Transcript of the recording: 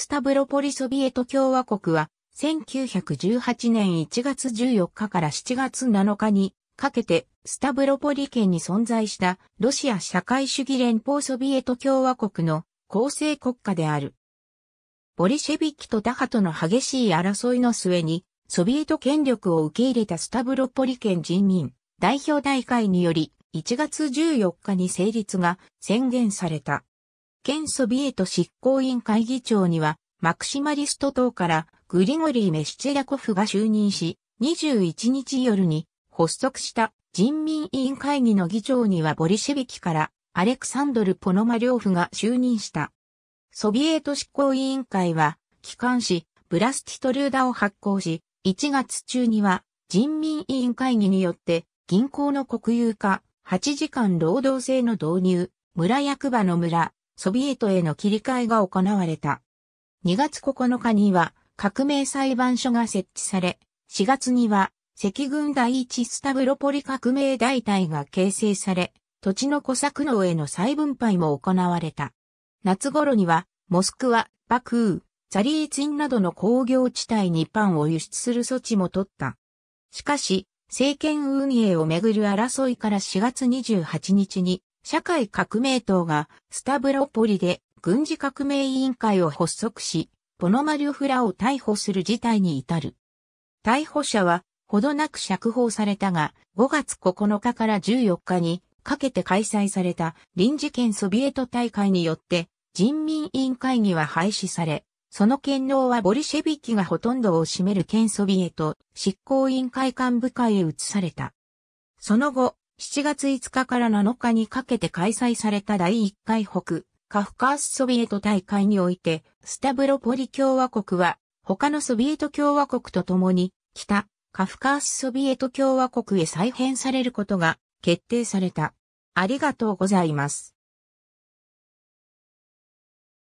スタブロポリソビエト共和国は、1918年1月14日から7月7日にかけて、スタブロポリ県に存在したロシア社会主義連邦ソビエト共和国の構成国家である。ボリシェビキとタハとの激しい争いの末に、ソビエト権力を受け入れたスタブロポリ県人民代表大会により、1月14日に成立が宣言された。県ソビエト執行委員会議長には、マクシマリスト党からグリゴリー・メシチェャコフが就任し、21日夜に発足した人民委員会議の議長にはボリシェビキからアレクサンドル・ポノマリョーフが就任した。ソビエト執行委員会は、機関紙ブラスティトルーダを発行し、1月中には人民委員会議によって銀行の国有化、8時間労働制の導入、村役場の村、ソビエトへの切り替えが行われた。2月9日には革命裁判所が設置され、4月には赤軍第一スタブロポリ革命大隊が形成され、土地の小作農への再分配も行われた。夏頃には、モスクワ、バクー、ザリーツインなどの工業地帯にパンを輸出する措置も取った。しかし、政権運営をめぐる争いから4月28日に社会革命党がスタブロポリで軍事革命委員会を発足し、ポノマリョフらを逮捕する事態に至る。逮捕者は、ほどなく釈放されたが、5月9日から14日にかけて開催された臨時県ソビエト大会によって人民委員会議は廃止され、その権能はボリシェビキがほとんどを占める県ソビエト執行委員会幹部会へ移された。その後、7月5日から7日にかけて開催された第1回北、カフカースソビエト大会において、スタブロポリ共和国は、他のソビエト共和国と共に、北、カフカースソビエト共和国へ再編されることが決定された。ありがとうございます。